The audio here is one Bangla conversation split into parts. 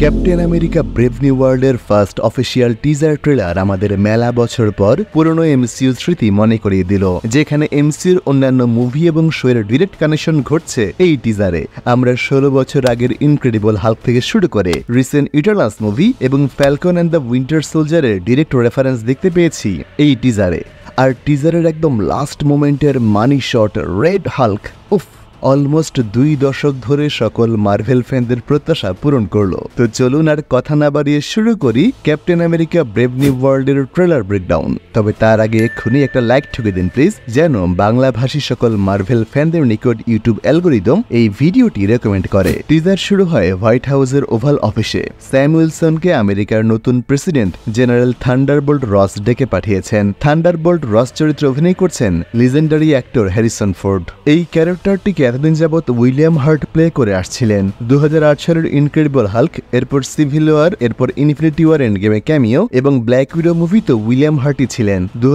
ক্যাপ্টেন আমেরিকা ব্রেভ নিউ ওয়ার্ল্ডের ফার্স্ট অফিসিয়াল টিজার ট্রেলার আমাদের মেলা বছর পর পুরনো এমসিউ স্মৃতি মনে করিয়ে দিল যেখানে এমসিউর অন্যান্য মুভি এবং শোয়ের ডিরেক্ট কানেকশন ঘটছে এই টিজারে আমরা ষোলো বছর আগের ইনক্রেডিবল হাল্ক থেকে শুরু করে রিসেন্ট ইটারলাস মুভি এবং ফ্যালকন অ্যান্ড দ্য উইন্টার সোলজারের ডিরেক্ট রেফারেন্স দেখতে পেয়েছি এই টিজারে আর টিজারের একদম লাস্ট মোমেন্টের মানি শট রেড হাল্ক উফ অলমোস্ট দুই দশক ধরে সকল মার্ভেল ফ্যানদের প্রত্যাশা পূরণ করলো তো চলুন আর কথা না বাড়িয়ে শুরু করি ক্যাপ্টেন আমেরিকা ব্রেভ নিউ এর ট্রেলার ব্রেকডাউন তবে তার আগে এক্ষুনি একটা লাইক ঠুকে দিন প্লিজ যেন ভাষী সকল মার্ভেল ফ্যানদের নিকট ইউটিউব অ্যালগোরিদম এই ভিডিওটি রেকমেন্ড করে টিজার শুরু হয় হোয়াইট হাউসের ওভাল অফিসে স্যাম উইলসনকে আমেরিকার নতুন প্রেসিডেন্ট জেনারেল থান্ডারবোল্ট রস ডেকে পাঠিয়েছেন থান্ডারবোল্ট রস চরিত্রে অভিনয় করছেন লিজেন্ডারি অ্যাক্টর হ্যারিসন ফোর্ড এই ক্যারেক্টারটিকে এতদিন যাবৎ উইলিয়াম হার্ট প্লে করে আসছিলেন দু সালের ইনক্রেডিবল হাল্ক এরপর সিভিল ওয়ার এরপর ইনফিনিটি ওয়ার এন্ড গেমে ক্যামিও এবং ব্ল্যাক উইডো মুভিতে উইলিয়াম হার্টি ছিলেন দু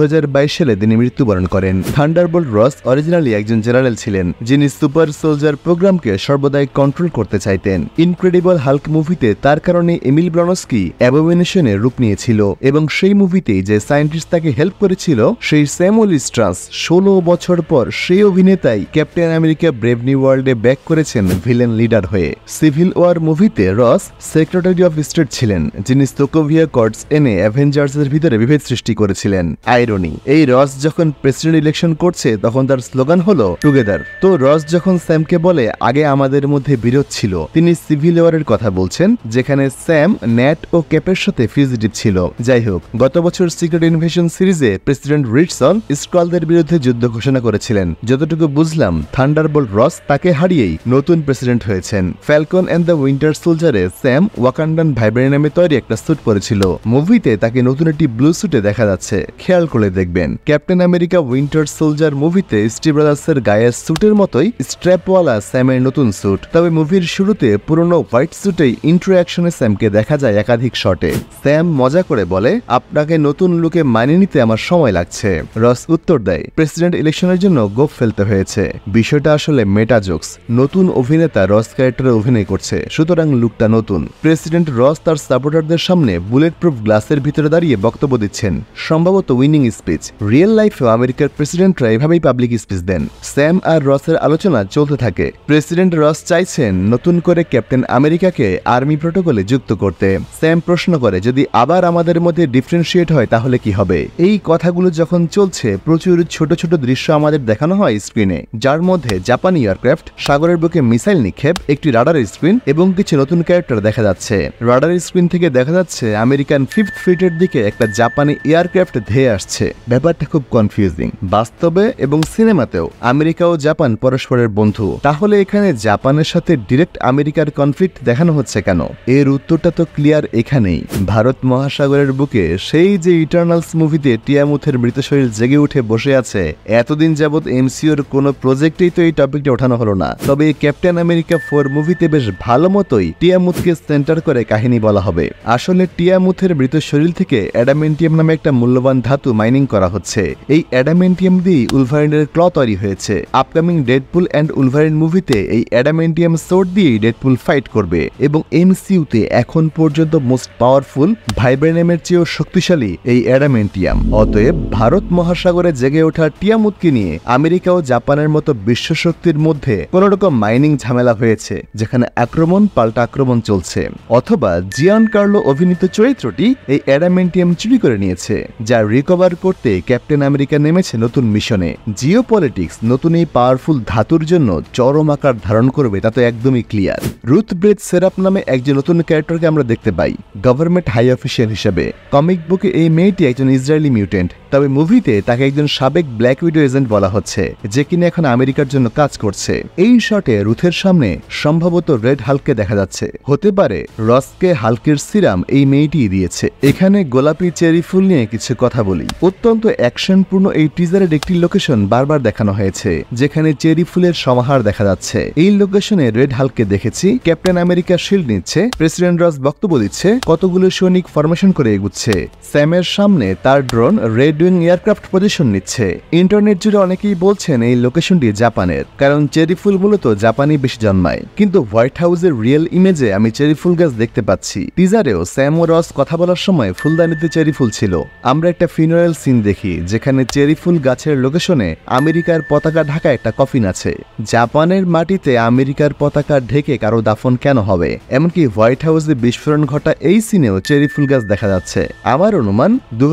সালে তিনি মৃত্যুবরণ করেন থান্ডারবোল্ট রস অরিজিনালি একজন জেনারেল ছিলেন যিনি সুপার সোলজার প্রোগ্রামকে সর্বদাই কন্ট্রোল করতে চাইতেন ইনক্রেডিবল হাল্ক মুভিতে তার কারণে এমিল ব্রনস্কি অ্যাবোমিনেশনের রূপ নিয়েছিল এবং সেই মুভিতেই যে সায়েন্টিস্ট তাকে হেল্প করেছিল সেই স্যামুল ইস্ট্রাস ষোলো বছর পর সেই অভিনেতাই ক্যাপ্টেন আমেরিকা ব্রেভ নিউ ওয়ার্ল্ডে ব্যাক করেছেন ভিলেন লিডার হয়ে সিভিল ওয়ার মুভিতে রস সেক্রেটারি অফ স্টেট ছিলেন যিনি স্টোকোভিয়া কর্ডস এনে অ্যাভেঞ্জার্সের ভিতরে বিভেদ সৃষ্টি করেছিলেন আইরনি এই রস যখন প্রেসিডেন্ট ইলেকশন করছে তখন তার স্লোগান হলো টুগেদার তো রস যখন স্যামকে বলে আগে আমাদের মধ্যে বিরোধ ছিল তিনি সিভিল ওয়ারের কথা বলছেন যেখানে স্যাম ন্যাট ও ক্যাপের সাথে ফিজিটিভ ছিল যাই হোক গত বছর সিক্রেট ইনভেশন সিরিজে প্রেসিডেন্ট রিটসন স্ক্রলদের বিরুদ্ধে যুদ্ধ ঘোষণা করেছিলেন যতটুকু বুঝলাম থান্ডারবোল্ট রস তাকে হারিয়েই নতুন প্রেসিডেন্ট হয়েছেন ফ্যালকন অ্যান্ড দ্য উইন্টার সোলজারে স্যাম ওয়াকান্ডান ভাইব্রেন নামে তৈরি একটা স্যুট পরেছিল মুভিতে তাকে নতুন একটি ব্লু স্যুটে দেখা যাচ্ছে খেয়াল করে দেখবেন ক্যাপ্টেন আমেরিকা উইন্টার সোলজার মুভিতে স্টিভ রাজার্সের গায়ের স্যুটের মতোই স্ট্র্যাপওয়ালা স্যামের নতুন স্যুট তবে মুভির শুরুতে পুরনো হোয়াইট স্যুটেই অ্যাকশনে স্যামকে দেখা যায় একাধিক শটে স্যাম মজা করে বলে আপনাকে নতুন লুকে মানিয়ে নিতে আমার সময় লাগছে রস উত্তর দেয় প্রেসিডেন্ট ইলেকশনের জন্য গোপ ফেলতে হয়েছে বিষয়টা আসলে বলে মেটা জোকস নতুন অভিনেতা রস ক্যারেক্টারে অভিনয় করছে সুতরাং লুকটা নতুন প্রেসিডেন্ট রস তার সাপোর্টারদের সামনে বুলেট প্রুফ গ্লাসের ভিতরে দাঁড়িয়ে বক্তব্য দিচ্ছেন সম্ভবত উইনিং স্পিচ রিয়েল লাইফেও আমেরিকার প্রেসিডেন্টরা এভাবেই পাবলিক স্পিচ দেন স্যাম আর রসের আলোচনা চলতে থাকে প্রেসিডেন্ট রস চাইছেন নতুন করে ক্যাপ্টেন আমেরিকাকে আর্মি প্রোটোকলে যুক্ত করতে স্যাম প্রশ্ন করে যদি আবার আমাদের মধ্যে ডিফারেন্সিয়েট হয় তাহলে কি হবে এই কথাগুলো যখন চলছে প্রচুর ছোট ছোট দৃশ্য আমাদের দেখানো হয় স্ক্রিনে যার মধ্যে জাপান ওয়ান এয়ারক্রাফট সাগরের বুকে মিসাইল নিক্ষেপ একটি রাডার স্ক্রিন এবং কিছু নতুন ক্যারেক্টার দেখা যাচ্ছে রাডার স্ক্রিন থেকে দেখা যাচ্ছে আমেরিকান ফিফথ ফিটের দিকে একটা জাপানি এয়ারক্রাফট ধেয়ে আসছে ব্যাপারটা খুব কনফিউজিং বাস্তবে এবং সিনেমাতেও আমেরিকা ও জাপান পরস্পরের বন্ধু তাহলে এখানে জাপানের সাথে ডিরেক্ট আমেরিকার কনফ্লিক্ট দেখানো হচ্ছে কেন এর উত্তরটা তো ক্লিয়ার এখানেই ভারত মহাসাগরের বুকে সেই যে ইটার্নালস মুভিতে টিয়ামুথের মৃত শরীর জেগে উঠে বসে আছে এতদিন যাবৎ এমসিওর কোনো প্রজেক্টেই তো এই টপিক মডেলটি ওঠানো হলো না তবে ক্যাপ্টেন আমেরিকা ফোর মুভিতে বেশ ভালো মতোই টিয়ামুথকে সেন্টার করে কাহিনী বলা হবে আসলে টিয়ামুথের মৃত শরীর থেকে অ্যাডামেন্টিয়াম নামে একটা মূল্যবান ধাতু মাইনিং করা হচ্ছে এই অ্যাডামেন্টিয়াম দিয়ে উলভারিনের ক্ল তৈরি হয়েছে আপকামিং ডেডপুল অ্যান্ড উলভারিন মুভিতে এই অ্যাডামেন্টিয়াম সোর্ড দিয়েই ডেডপুল ফাইট করবে এবং এমসিউতে এখন পর্যন্ত মোস্ট পাওয়ারফুল ভাইব্রেনিয়ামের চেয়েও শক্তিশালী এই অ্যাডামেন্টিয়াম অতএব ভারত মহাসাগরে জেগে ওঠা টিয়ামুতকে নিয়ে আমেরিকা ও জাপানের মতো বিশ্বশক্তির প্রজাতির মধ্যে কোন রকম মাইনিং ঝামেলা হয়েছে যেখানে আক্রমণ পাল্টা আক্রমণ চলছে অথবা জিয়ান কার্লো অভিনীত চরিত্রটি এই অ্যারামেন্টিয়াম চুরি করে নিয়েছে যা রিকভার করতে ক্যাপ্টেন আমেরিকা নেমেছে নতুন মিশনে জিও পলিটিক্স নতুন এই পাওয়ারফুল ধাতুর জন্য চরম আকার ধারণ করবে তা তো একদমই ক্লিয়ার রুথ ব্রেড সেরাপ নামে একজন নতুন ক্যারেক্টারকে আমরা দেখতে পাই গভর্নমেন্ট হাই অফিসিয়াল হিসেবে কমিক বুকে এই মেয়েটি একজন ইসরায়েলি মিউটেন্ট তবে মুভিতে তাকে একজন সাবেক ব্ল্যাক উইডো এজেন্ট বলা হচ্ছে যে কিনা এখন আমেরিকার জন্য কাজ করছে এই শটে রুথের সামনে সম্ভবত রেড হালকে দেখা যাচ্ছে হতে পারে রসকে হালকের সিরাম এই মেয়েটি দিয়েছে এখানে গোলাপি চেরি ফুল নিয়ে কিছু কথা বলি অত্যন্ত অ্যাকশনপূর্ণ এই টিজারের একটি লোকেশন বারবার দেখানো হয়েছে যেখানে চেরি ফুলের সমাহার দেখা যাচ্ছে এই লোকেশনে রেড হালকে দেখেছি ক্যাপ্টেন আমেরিকা শিল্ড নিচ্ছে প্রেসিডেন্ট রস বক্তব্য দিচ্ছে কতগুলো সৈনিক ফরমেশন করে এগুচ্ছে স্যামের সামনে তার drone red wing aircraft position নিচ্ছে ইন্টারনেট জুড়ে অনেকেই বলছেন এই লোকেশনটি জাপানের কারণ চেরি ফুল মূলত জাপানি বেশি জন্মায় কিন্তু হোয়াইট হাউসের রিয়েল ইমেজে আমি চেরি ফুল গাছ দেখতে পাচ্ছি টিজারেও স্যাম ও রস কথা বলার সময় ফুলদানিতে চেরি ফুল ছিল আমরা একটা ফিনারেল সিন দেখি যেখানে চেরি ফুল গাছের লোকেশনে আমেরিকার পতাকা ঢাকা একটা কফিন আছে জাপানের মাটিতে আমেরিকার পতাকা ঢেকে কারো দাফন কেন হবে এমনকি হোয়াইট হাউসে বিস্ফোরণ ঘটা এই সিনেও চেরি ফুল গাছ দেখা যাচ্ছে আমার অনুমান দু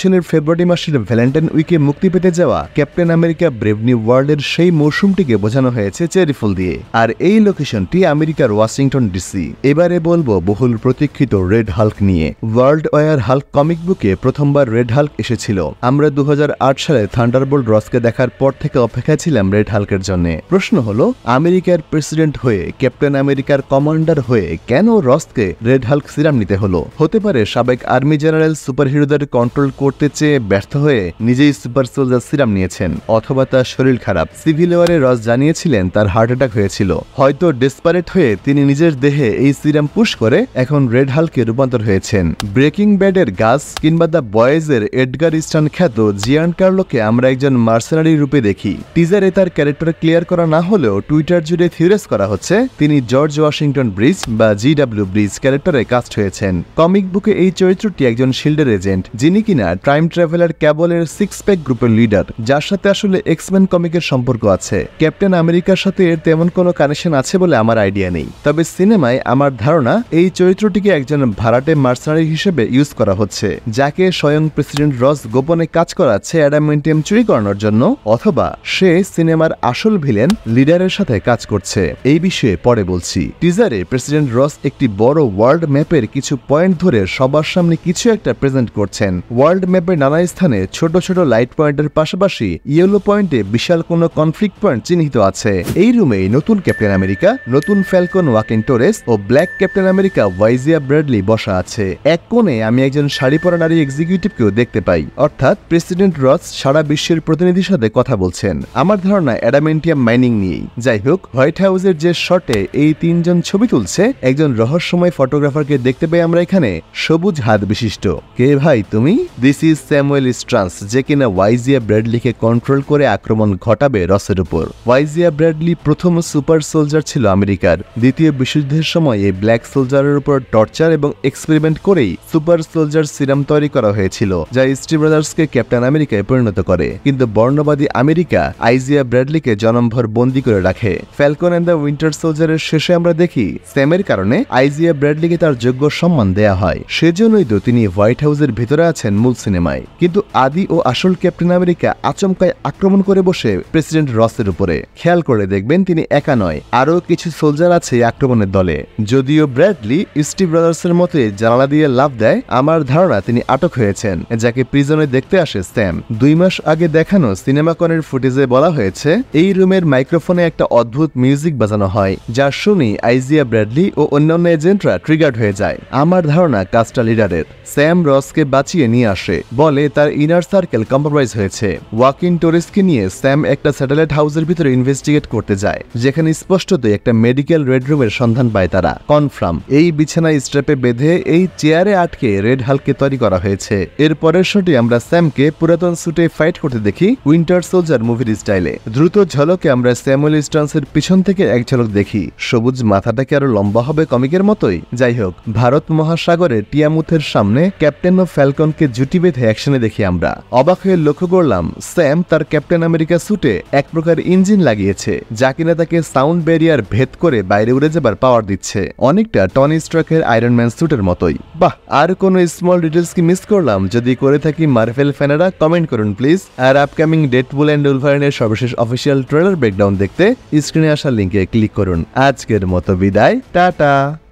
সালের ফেব্রুয়ারি মাসের ভ্যালেন্টাইন উইকে মুক্তি পেতে যাওয়া ক্যাপ্টেন আমেরিকা ব্রেভনি ওয়ার্ল্ডের সেই মৌসুমটি ছবিকে বোঝানো হয়েছে চেরি ফুল দিয়ে আর এই লোকেশনটি আমেরিকার ওয়াশিংটন ডিসি এবারে বলবো বহুল প্রতীক্ষিত রেড হাল্ক নিয়ে ওয়ার্ল্ড ওয়ার হাল্ক কমিক বুকে প্রথমবার রেড হাল্ক এসেছিল আমরা দু সালে থান্ডারবোল্ট রসকে দেখার পর থেকে অপেক্ষা ছিলাম রেড হাল্কের জন্য প্রশ্ন হল আমেরিকার প্রেসিডেন্ট হয়ে ক্যাপ্টেন আমেরিকার কমান্ডার হয়ে কেন রসকে রেড হাল্ক সিরাম নিতে হলো হতে পারে সাবেক আর্মি জেনারেল সুপার হিরোদের কন্ট্রোল করতে চেয়ে ব্যর্থ হয়ে নিজেই সুপার সোলজার সিরাম নিয়েছেন অথবা তার শরীর খারাপ সিভিল ওয়ারে রস ওয়াজ জানিয়েছিলেন তার হার্ট অ্যাটাক হয়েছিল হয়তো ডেসপারেট হয়ে তিনি নিজের দেহে এই সিরাম পুশ করে এখন রেড হালকে রূপান্তর হয়েছেন ব্রেকিং ব্যাডের গাছ কিংবা দ্য বয়েজের এডগার ইস্টান খ্যাত জিয়ান কার্লোকে আমরা একজন মার্সেনারি রূপে দেখি টিজারে তার ক্যারেক্টার ক্লিয়ার করা না হলেও টুইটার জুড়ে থিওরেস করা হচ্ছে তিনি জর্জ ওয়াশিংটন ব্রিজ বা জিডাব্লিউ ব্রিজ ক্যারেক্টারে কাস্ট হয়েছেন কমিক বুকে এই চরিত্রটি একজন শিল্ডের এজেন্ট যিনি কিনা টাইম ট্রাভেলার ক্যাবলের সিক্স প্যাক গ্রুপের লিডার যার সাথে আসলে এক্সম্যান কমিকের সম্পর্ক আছে ক্যাপ্টেন আমেরিকার সাথে এর তেমন কোনো কানেকশন আছে বলে আমার আইডিয়া নেই তবে সিনেমায় আমার ধারণা এই চরিত্রটিকে একজন ভাড়াটে মার্সারি হিসেবে ইউজ করা হচ্ছে যাকে স্বয়ং প্রেসিডেন্ট রস গোপনে কাজ করাচ্ছে অ্যাডামেন্টিয়াম চুরি করানোর জন্য অথবা সে সিনেমার আসল ভিলেন লিডারের সাথে কাজ করছে এই বিষয়ে পরে বলছি টিজারে প্রেসিডেন্ট রস একটি বড় ওয়ার্ল্ড ম্যাপের কিছু পয়েন্ট ধরে সবার সামনে কিছু একটা প্রেজেন্ট করছেন ওয়ার্ল্ড ম্যাপের নানা স্থানে ছোট ছোট লাইট পয়েন্টের পাশাপাশি ইয়েলো পয়েন্টে বিশাল কোনো কনফ্লিক্ট পয়েন্ট চিহ্নিত আছে এই রুমেই নতুন ক্যাপ্টেন আমেরিকা নতুন ফ্যালকন ওয়াকিং টোরেস ও black captain America Isaiah Bradley বসা আছে এক কোণে আমি একজন শাড়ি পরা নারী এক্সিকিউটিভকেও দেখতে পাই অর্থাৎ প্রেসিডেন্ট রস সারা বিশ্বের প্রতিনিধির সাথে কথা বলছেন আমার ধারণা অ্যাডামেন্টিয়াম মাইনিং নিয়েই যাই হোক হোয়াইট হাউসের যে শটে এই তিনজন ছবি তুলছে একজন রহস্যময় ফটোগ্রাফারকে দেখতে পাই আমরা এখানে সবুজ হাত বিশিষ্ট কে ভাই তুমি দিস ইজ স্যামুয়েল স্ট্রান্স যে কিনা ওয়াইজিয়া ব্রেডলিকে কন্ট্রোল করে আক্রমণ ঘটাবে রসের উপর ওয়াইজিয়া ব্র্যাডলি প্রথম সুপার সোলজার ছিল আমেরিকার দ্বিতীয় বিশ্বযুদ্ধের সময় এই ব্ল্যাক সোলজারের উপর টর্চার এবং এক্সপেরিমেন্ট করেই সুপার সোলজার সিরাম তৈরি করা হয়েছিল যা স্টিভ ব্রাদার্সকে ক্যাপ্টেন আমেরিকায় পরিণত করে কিন্তু বর্ণবাদী আমেরিকা আইজিয়া ব্র্যাডলিকে জনমভর বন্দি করে রাখে ফ্যালকন অ্যান্ড দ্য উইন্টার সোলজারের শেষে আমরা দেখি স্যামের কারণে আইজিয়া ব্র্যাডলিকে তার যোগ্য সম্মান দেয়া হয় সেজন্যই তো তিনি হোয়াইট হাউসের ভিতরে আছেন মূল সিনেমায় কিন্তু আদি ও আসল ক্যাপ্টেন আমেরিকা আচমকায় আক্রমণ করে বসে প্রেসিডেন্ট রসের উপরে করে খেয়াল করে দেখবেন তিনি একা নয় আরও কিছু সোলজার আছে আক্রমণের দলে যদিও ব্র্যাডলি স্টিভ ব্রাদার্সের মতে জানালা দিয়ে লাভ দেয় আমার ধারণা তিনি আটক হয়েছেন যাকে প্রিজনে দেখতে আসে স্ট্যাম দুই মাস আগে দেখানো সিনেমাকনের ফুটেজে বলা হয়েছে এই রুমের মাইক্রোফোনে একটা অদ্ভুত মিউজিক বাজানো হয় যা শুনি আইজিয়া ব্র্যাডলি ও অন্যান্য এজেন্টরা ট্রিগার্ড হয়ে যায় আমার ধারণা কাস্টা লিডারের স্যাম রসকে বাঁচিয়ে নিয়ে আসে বলে তার ইনার সার্কেল কম্প্রোমাইজ হয়েছে ওয়াকিং টোরিস্টকে নিয়ে স্যাম একটা স্যাটেলাইট হাউসের ভিতরে ভেতরে ইনভেস্টিগেট করতে যায় যেখানে স্পষ্টতই একটা মেডিকেল রেডরুমের সন্ধান পায় তারা কনফার্ম এই বিছানা স্ট্রেপে বেঁধে এই চেয়ারে আটকে রেড হালকে তৈরি করা হয়েছে এর পরের শোটি আমরা স্যামকে পুরাতন সুটে ফাইট করতে দেখি উইন্টার সোলজার মুভির স্টাইলে দ্রুত ঝলকে আমরা স্যামুয়েল স্টনসের পিছন থেকে এক ঝলক দেখি সবুজ মাথাটাকে আরো লম্বা হবে কমিকের মতোই যাই হোক ভারত মহাসাগরে টিয়ামুথের সামনে ক্যাপ্টেন ও ফ্যালকনকে জুটি বেঁধে অ্যাকশনে দেখি আমরা অবাক হয়ে লক্ষ্য করলাম স্যাম তার ক্যাপ্টেন আমেরিকা সুটে এক প্রকার ইঞ্জিন ইঞ্জিন লাগিয়েছে যা কিনা তাকে সাউন্ড ব্যারিয়ার ভেদ করে বাইরে উড়ে যাবার পাওয়ার দিচ্ছে অনেকটা টনি স্ট্রকের আয়রনম্যান স্যুটের মতোই বাহ আর কোনো স্মল ডিটেলস কি মিস করলাম যদি করে থাকি মার্ভেল ফ্যানেরা কমেন্ট করুন প্লিজ আর আপকামিং বুল অ্যান্ড উলভারিনের সর্বশেষ অফিসিয়াল ট্রেলার ব্রেকডাউন দেখতে স্ক্রিনে আসার লিঙ্কে ক্লিক করুন আজকের মতো বিদায় টাটা